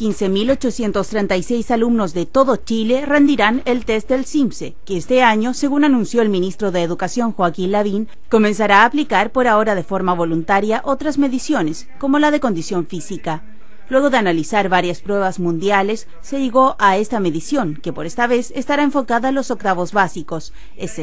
15.836 alumnos de todo Chile rendirán el test del CIMSE, que este año, según anunció el ministro de Educación Joaquín Lavín, comenzará a aplicar por ahora de forma voluntaria otras mediciones, como la de condición física. Luego de analizar varias pruebas mundiales, se llegó a esta medición, que por esta vez estará enfocada a los octavos básicos, es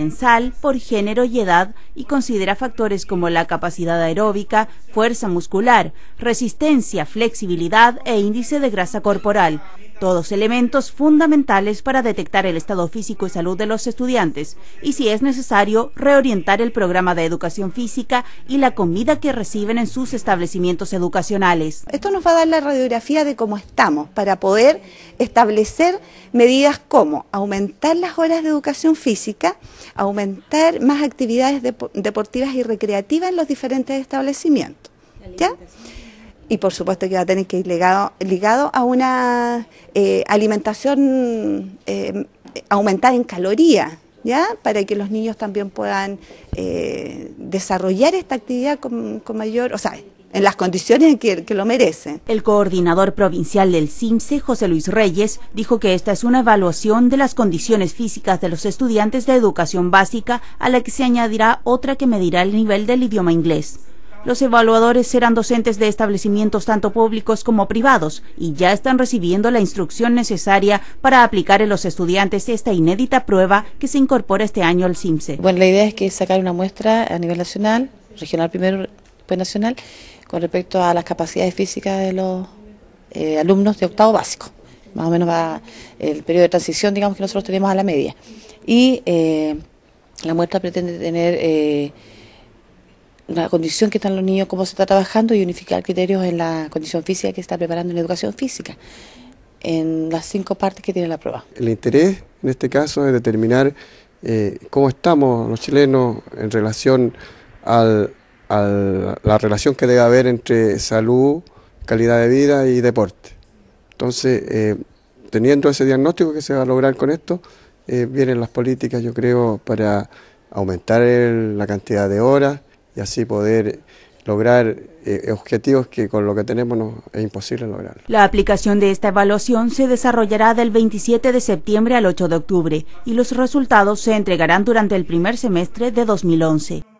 por género y edad y considera factores como la capacidad aeróbica, fuerza muscular, resistencia, flexibilidad e índice de grasa corporal todos elementos fundamentales para detectar el estado físico y salud de los estudiantes y, si es necesario, reorientar el programa de educación física y la comida que reciben en sus establecimientos educacionales. Esto nos va a dar la radiografía de cómo estamos para poder establecer medidas como aumentar las horas de educación física, aumentar más actividades deportivas y recreativas en los diferentes establecimientos. ¿ya? y por supuesto que va a tener que ir ligado, ligado a una eh, alimentación eh, aumentada en calorías, ¿ya? Para que los niños también puedan eh, desarrollar esta actividad con, mayor, o sea, en las condiciones que, que, lo merecen. El coordinador provincial del CIMSE, José Luis Reyes, dijo que esta es una evaluación de las condiciones físicas de los estudiantes de educación básica, a la que se añadirá otra que medirá el nivel del idioma inglés. Los evaluadores serán docentes de establecimientos tanto públicos como privados y ya están recibiendo la instrucción necesaria para aplicar en los estudiantes esta inédita prueba que se incorpora este año al CIMSE. Bueno, la idea es que sacar una muestra a nivel nacional, regional primero, nacional, con respecto a las capacidades físicas de los eh, alumnos de octavo básico. Más o menos va el periodo de transición, digamos, que nosotros tenemos a la media. Y eh, la muestra pretende tener... Eh, la condición que están los niños, cómo se está trabajando y unificar criterios en la condición física que está preparando en educación física, en las cinco partes que tiene la prueba. El interés en este caso es determinar eh, cómo estamos los chilenos en relación a la relación que debe haber entre salud, calidad de vida y deporte. Entonces, eh, teniendo ese diagnóstico que se va a lograr con esto, eh, vienen las políticas, yo creo, para aumentar la cantidad de horas, y así poder lograr eh, objetivos que con lo que tenemos es imposible lograr. La aplicación de esta evaluación se desarrollará del 27 de septiembre al 8 de octubre y los resultados se entregarán durante el primer semestre de 2011.